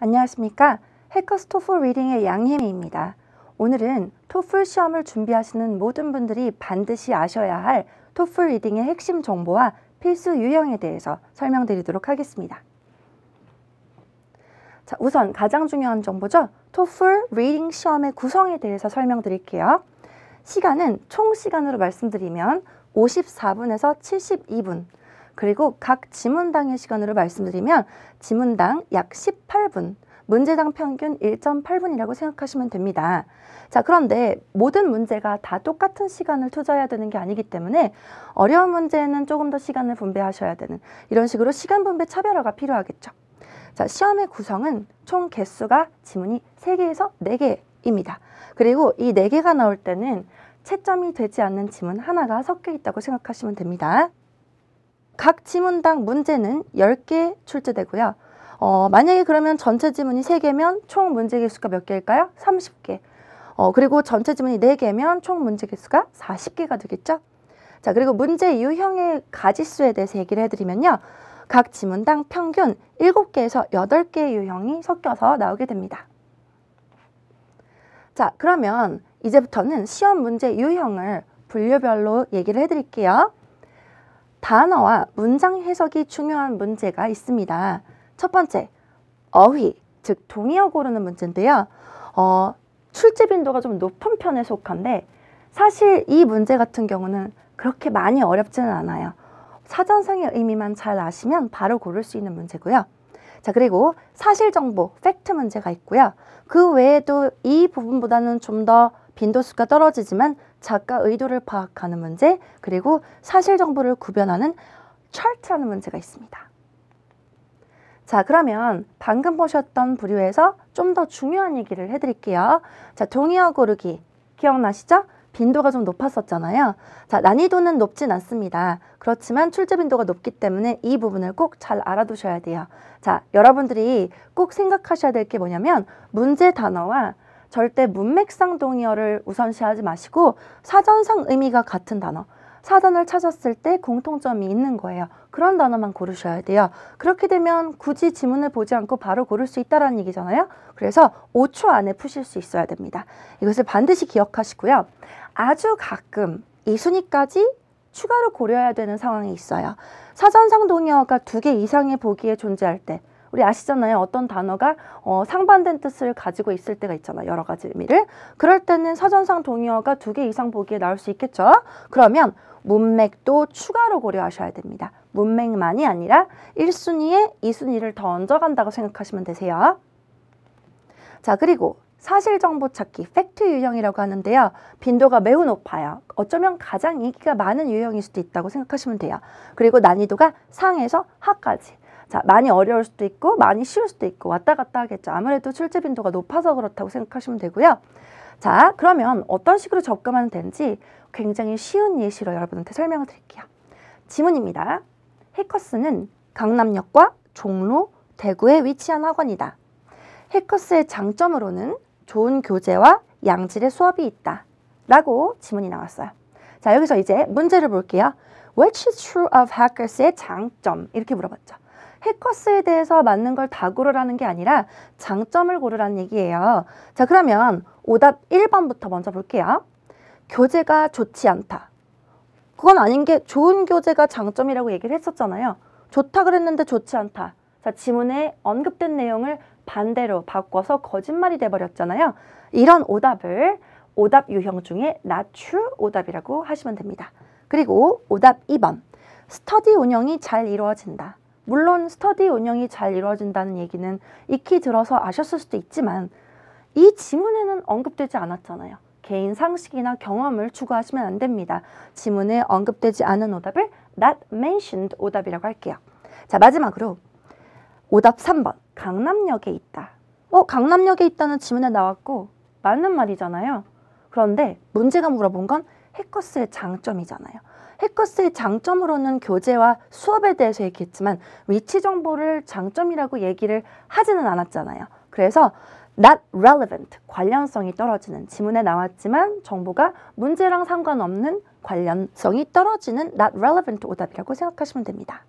안녕하십니까 해커스 토플 리딩의 양혜미입니다. 오늘은 토플 시험을 준비하시는 모든 분들이 반드시 아셔야 할 토플 리딩의 핵심 정보와 필수 유형에 대해서 설명드리도록 하겠습니다. 자, 우선 가장 중요한 정보죠. 토플 리딩 시험의 구성에 대해서 설명드릴게요. 시간은 총 시간으로 말씀드리면 54분에서 72분, 그리고 각 지문당의 시간으로 말씀드리면 지문당 약 18분, 문제당 평균 1.8분이라고 생각하시면 됩니다. 자, 그런데 모든 문제가 다 똑같은 시간을 투자해야 되는 게 아니기 때문에 어려운 문제는 조금 더 시간을 분배하셔야 되는 이런 식으로 시간 분배 차별화가 필요하겠죠. 자, 시험의 구성은 총 개수가 지문이 3개에서 4개입니다. 그리고 이 4개가 나올 때는 채점이 되지 않는 지문 하나가 섞여 있다고 생각하시면 됩니다. 각 지문당 문제는 10개 출제되고요. 어, 만약에 그러면 전체 지문이 3개면 총 문제 개수가 몇 개일까요? 30개. 어, 그리고 전체 지문이 4개면 총 문제 개수가 40개가 되겠죠? 자, 그리고 문제 유형의 가지수에 대해서 얘기를 해드리면요. 각 지문당 평균 7개에서 8개의 유형이 섞여서 나오게 됩니다. 자, 그러면 이제부터는 시험 문제 유형을 분류별로 얘기를 해드릴게요. 단어와 문장 해석이 중요한 문제가 있습니다. 첫 번째, 어휘, 즉 동의어 고르는 문제인데요. 어, 출제 빈도가 좀 높은 편에 속한데 사실 이 문제 같은 경우는 그렇게 많이 어렵지는 않아요. 사전상의 의미만 잘 아시면 바로 고를 수 있는 문제고요. 자 그리고 사실 정보, 팩트 문제가 있고요. 그 외에도 이 부분보다는 좀더 빈도수가 떨어지지만 작가 의도를 파악하는 문제 그리고 사실 정보를 구별하는 철트라는 문제가 있습니다. 자 그러면 방금 보셨던 부류에서 좀 더 중요한 얘기를 해드릴게요. 자 동의어 고르기 기억나시죠? 빈도가 좀 높았었잖아요. 자, 난이도는 높진 않습니다. 그렇지만 출제 빈도가 높기 때문에 이 부분을 꼭 잘 알아두셔야 돼요. 자, 여러분들이 꼭 생각하셔야 될 게 뭐냐면 문제 단어와 절대 문맥상 동의어를 우선시하지 마시고 사전상 의미가 같은 단어, 사전을 찾았을 때 공통점이 있는 거예요. 그런 단어만 고르셔야 돼요. 그렇게 되면 굳이 지문을 보지 않고 바로 고를 수 있다는 얘기잖아요. 그래서 5초 안에 푸실 수 있어야 됩니다. 이것을 반드시 기억하시고요. 아주 가끔 이 순위까지 추가로 고려해야 되는 상황이 있어요. 사전상 동의어가 두 개 이상의 보기에 존재할 때 우리 아시잖아요. 어떤 단어가 어, 상반된 뜻을 가지고 있을 때가 있잖아. 여러 가지 의미를. 그럴 때는 사전상 동의어가 두 개 이상 보기에 나올 수 있겠죠. 그러면 문맥도 추가로 고려하셔야 됩니다. 문맥만이 아니라 1순위에 2순위를 더 얹어간다고 생각하시면 되세요. 자, 그리고 사실 정보 찾기, 팩트 유형이라고 하는데요. 빈도가 매우 높아요. 어쩌면 가장 인기가 많은 유형일 수도 있다고 생각하시면 돼요. 그리고 난이도가 상에서 하까지 자, 많이 어려울 수도 있고 많이 쉬울 수도 있고 왔다 갔다 하겠죠. 아무래도 출제 빈도가 높아서 그렇다고 생각하시면 되고요. 자, 그러면 어떤 식으로 접근하면 되는지 굉장히 쉬운 예시로 여러분한테 설명을 드릴게요. 지문입니다. 해커스는 강남역과 종로, 대구에 위치한 학원이다. 해커스의 장점으로는 좋은 교재와 양질의 수업이 있다. 라고 지문이 나왔어요. 자, 여기서 이제 문제를 볼게요. Which is true of Hackers의 장점? 이렇게 물어봤죠. 해커스에 대해서 맞는 걸 다 고르라는 게 아니라 장점을 고르라는 얘기예요. 자, 그러면 오답 1번부터 먼저 볼게요. 교재가 좋지 않다. 그건 아닌 게 좋은 교재가 장점이라고 얘기를 했었잖아요. 좋다 그랬는데 좋지 않다. 자, 지문에 언급된 내용을 반대로 바꿔서 거짓말이 돼버렸잖아요. 이런 오답을 오답 유형 중에 나추 오답이라고 하시면 됩니다. 그리고 오답 2번. 스터디 운영이 잘 이루어진다. 물론 스터디 운영이 잘 이루어진다는 얘기는 익히 들어서 아셨을 수도 있지만 이 지문에는 언급되지 않았잖아요. 개인 상식이나 경험을 추구하시면 안 됩니다. 지문에 언급되지 않은 오답을 not mentioned 오답이라고 할게요. 자, 마지막으로 오답 3번. 강남역에 있다. 어, 강남역에 있다는 지문에 나왔고 맞는 말이잖아요. 그런데 문제가 물어본 건 해커스의 장점이잖아요. 해커스의 장점으로는 교재와 수업에 대해서 얘기했지만 위치 정보를 장점이라고 얘기를 하지는 않았잖아요. 그래서 not relevant 관련성이 떨어지는 지문에 나왔지만 정보가 문제랑 상관없는 관련성이 떨어지는 not relevant 오답이라고 생각하시면 됩니다.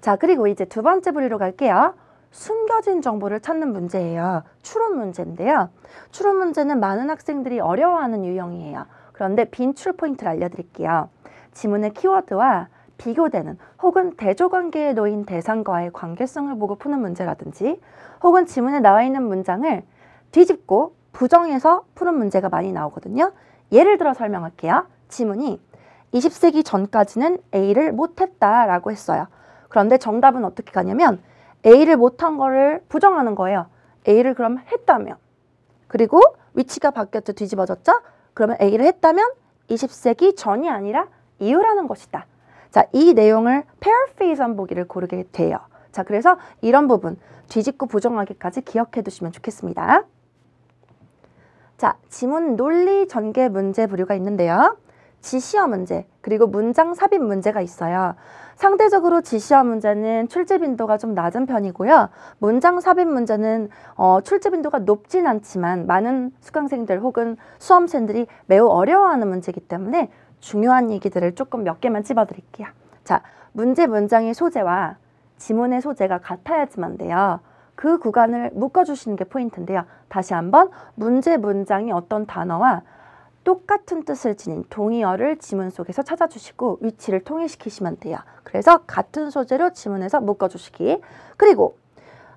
자 그리고 이제 두 번째 분류로 갈게요. 숨겨진 정보를 찾는 문제예요. 추론 문제인데요. 추론 문제는 많은 학생들이 어려워하는 유형이에요. 그런데 빈출 포인트를 알려드릴게요. 지문의 키워드와 비교되는 혹은 대조관계에 놓인 대상과의 관계성을 보고 푸는 문제라든지 혹은 지문에 나와 있는 문장을 뒤집고 부정해서 푸는 문제가 많이 나오거든요. 예를 들어 설명할게요. 지문이 20세기 전까지는 A를 못했다라고 했어요. 그런데 정답은 어떻게 가냐면 A를 못한 거를 부정하는 거예요. A를 그럼 했다면. 그리고 위치가 바뀌었죠. 뒤집어졌죠. 그러면 A를 했다면 20세기 전이 아니라 이후라는 것이다. 자, 이 내용을 paraphrase 보기를 고르게 돼요. 자, 그래서 이런 부분 뒤집고 부정하기까지 기억해 두시면 좋겠습니다. 자, 지문 논리 전개 문제 부류가 있는데요. 지시어 문제 그리고 문장 삽입 문제가 있어요. 상대적으로 지시어 문제는 출제 빈도가 좀 낮은 편이고요. 문장 삽입 문제는 어, 출제 빈도가 높진 않지만 많은 수강생들 혹은 수험생들이 매우 어려워하는 문제이기 때문에 중요한 얘기들을 조금 몇 개만 집어드릴게요. 자, 문제 문장의 소재와 지문의 소재가 같아야지만 돼요. 그 구간을 묶어주시는 게 포인트인데요. 다시 한번 문제 문장이 어떤 단어와 똑같은 뜻을 지닌 동의어를 지문 속에서 찾아주시고 위치를 통일시키시면 돼요. 그래서 같은 소재로 지문에서 묶어주시기. 그리고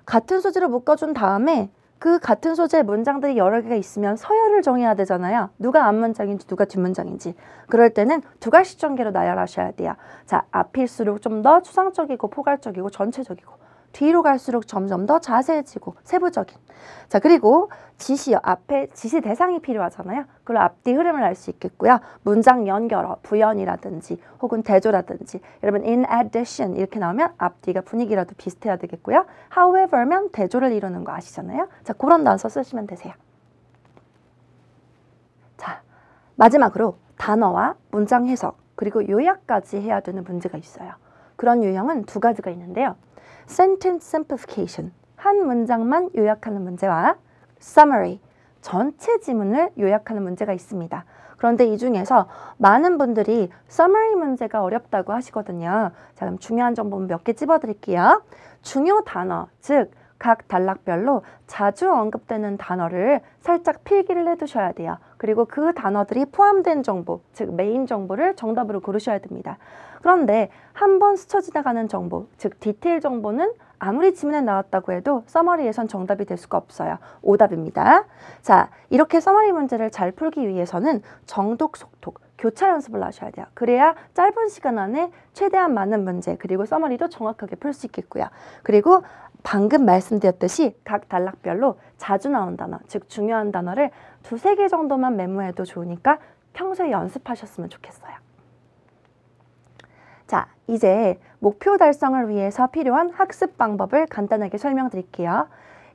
같은 소재로 묶어준 다음에 그 같은 소재의 문장들이 여러 개가 있으면 서열을 정해야 되잖아요. 누가 앞문장인지 누가 뒷문장인지. 그럴 때는 두 가지 전개로 나열하셔야 돼요. 자, 앞일수록 좀 더 추상적이고 포괄적이고 전체적이고 뒤로 갈수록 점점 더 자세해지고 세부적인 자 그리고 지시요 앞에 지시 대상이 필요하잖아요 그걸 앞뒤 흐름을 알 수 있겠고요 문장 연결어 부연이라든지 혹은 대조라든지 여러분 in addition 이렇게 나오면 앞뒤가 분위기라도 비슷해야 되겠고요 however면 대조를 이루는 거 아시잖아요 자 그런 단서 쓰시면 되세요 자 마지막으로 단어와 문장 해석 그리고 요약까지 해야 되는 문제가 있어요 그런 유형은 두 가지가 있는데요. sentence simplification, 한 문장만 요약하는 문제와 summary, 전체 지문을 요약하는 문제가 있습니다. 그런데 이 중에서 많은 분들이 summary 문제가 어렵다고 하시거든요. 자, 그럼 중요한 정보 몇 개집어드릴게요 중요 단어, 즉각 단락별로 자주 언급되는 단어를 살짝 필기를 해두셔야 돼요. 그리고 그 단어들이 포함된 정보, 즉 메인 정보를 정답으로 고르셔야 됩니다. 그런데 한 번 스쳐 지나가는 정보, 즉 디테일 정보는 아무리 지문에 나왔다고 해도 써머리에선 정답이 될 수가 없어요. 오답입니다. 자, 이렇게 써머리 문제를 잘 풀기 위해서는 정독, 속독, 교차 연습을 하셔야 돼요. 그래야 짧은 시간 안에 최대한 많은 문제 그리고 써머리도 정확하게 풀 수 있겠고요. 그리고 방금 말씀드렸듯이 각 단락별로 자주 나온 단어, 즉 중요한 단어를 두세 개 정도만 메모해도 좋으니까 평소에 연습하셨으면 좋겠어요. 자, 이제 목표 달성을 위해서 필요한 학습 방법을 간단하게 설명드릴게요.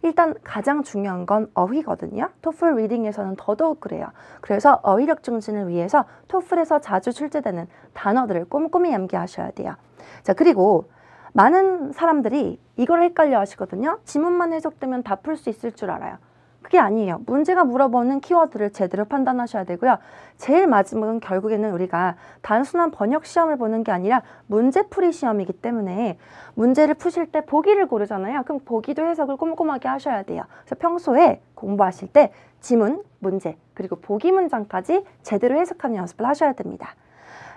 일단 가장 중요한 건 어휘거든요. 토플 리딩에서는 더더욱 그래요. 그래서 어휘력 증진을 위해서 토플에서 자주 출제되는 단어들을 꼼꼼히 암기하셔야 돼요. 자, 그리고 많은 사람들이 이걸 헷갈려 하시거든요. 지문만 해석되면 다 풀 수 있을 줄 알아요. 그게 아니에요. 문제가 물어보는 키워드를 제대로 판단하셔야 되고요. 제일 마지막은 결국에는 우리가 단순한 번역 시험을 보는 게 아니라 문제풀이 시험이기 때문에 문제를 푸실 때 보기를 고르잖아요. 그럼 보기도 해석을 꼼꼼하게 하셔야 돼요. 그래서 평소에 공부하실 때 지문, 문제, 그리고 보기 문장까지 제대로 해석하는 연습을 하셔야 됩니다.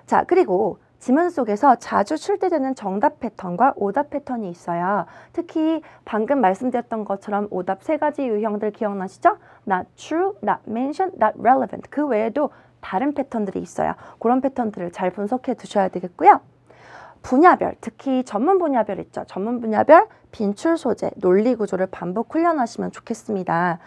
자, 그리고 지문 속에서 자주 출제되는 정답 패턴과 오답 패턴이 있어요. 특히 방금 말씀드렸던 것처럼 오답 세 가지 유형들 기억나시죠? not true, not mentioned, not relevant. 그 외에도 다른 패턴들이 있어요. 그런 패턴들을 잘 분석해 두셔야 되겠고요. 분야별, 특히 전문 분야별 있죠. 전문 분야별 빈출 소재, 논리 구조를 반복 훈련하시면 좋겠습니다.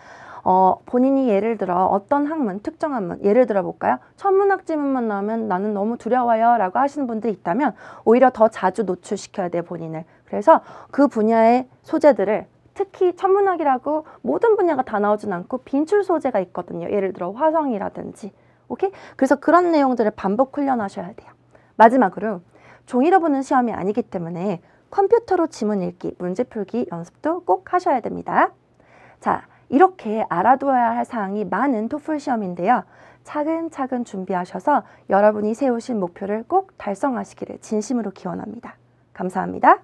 어, 본인이 예를 들어 어떤 학문, 특정 학문, 예를 들어 볼까요? 천문학 지문만 나오면 나는 너무 두려워요 라고 하시는 분들이 있다면 오히려 더 자주 노출시켜야 돼요, 본인을. 그래서 그 분야의 소재들을 특히 천문학이라고 모든 분야가 다 나오진 않고 빈출 소재가 있거든요. 예를 들어 화성이라든지. 오케이? 그래서 그런 내용들을 반복 훈련하셔야 돼요. 마지막으로 종이로 보는 시험이 아니기 때문에 컴퓨터로 지문 읽기, 문제 풀기 연습도 꼭 하셔야 됩니다. 자, 이렇게 알아두어야 할 사항이 많은 토플 시험인데요. 차근차근 준비하셔서 여러분이 세우신 목표를 꼭 달성하시기를 진심으로 기원합니다. 감사합니다.